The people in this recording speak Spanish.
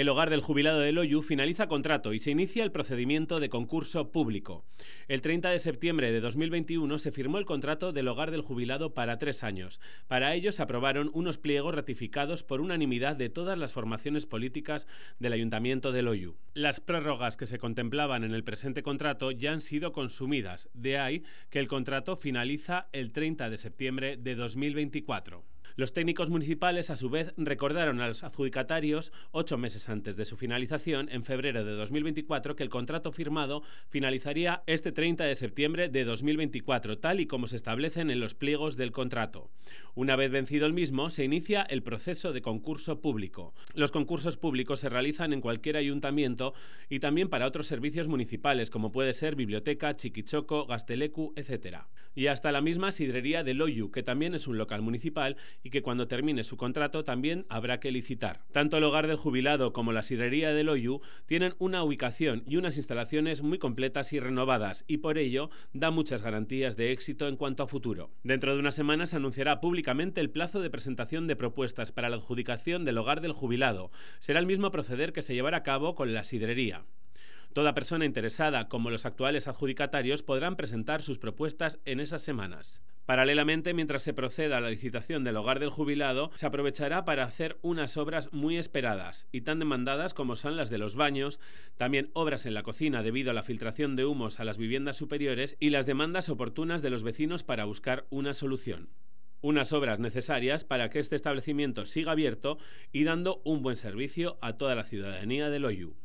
El hogar del jubilado de Loyu finaliza contrato y se inicia el procedimiento de concurso público. El 30 de septiembre de 2021 se firmó el contrato del hogar del jubilado para tres años. Para ello se aprobaron unos pliegos ratificados por unanimidad de todas las formaciones políticas del Ayuntamiento de Loyu. Las prórrogas que se contemplaban en el presente contrato ya han sido consumidas, de ahí que el contrato finaliza el 30 de septiembre de 2024. Los técnicos municipales, a su vez, recordaron a los adjudicatarios, ocho meses antes de su finalización, en febrero de 2024, que el contrato firmado finalizaría este 30 de septiembre de 2024, tal y como se establecen en los pliegos del contrato. Una vez vencido el mismo, se inicia el proceso de concurso público. Los concursos públicos se realizan en cualquier ayuntamiento y también para otros servicios municipales, como puede ser biblioteca, chiquichoco, gastelecu, etc. Y hasta la misma sidrería de Loyu, que también es un local municipal y que cuando termine su contrato también habrá que licitar. Tanto el hogar del jubilado como la sidrería del Oyu tienen una ubicación y unas instalaciones muy completas y renovadas y por ello da muchas garantías de éxito en cuanto a futuro. Dentro de unas semanas se anunciará públicamente el plazo de presentación de propuestas para la adjudicación del hogar del jubilado. Será el mismo proceder que se llevará a cabo con la sidrería. Toda persona interesada, como los actuales adjudicatarios, podrán presentar sus propuestas en esas semanas. Paralelamente, mientras se proceda a la licitación del hogar del jubilado, se aprovechará para hacer unas obras muy esperadas y tan demandadas como son las de los baños, también obras en la cocina debido a la filtración de humos a las viviendas superiores y las demandas oportunas de los vecinos para buscar una solución unas obras necesarias para que este establecimiento siga abierto y dando un buen servicio a toda la ciudadanía de Loyu.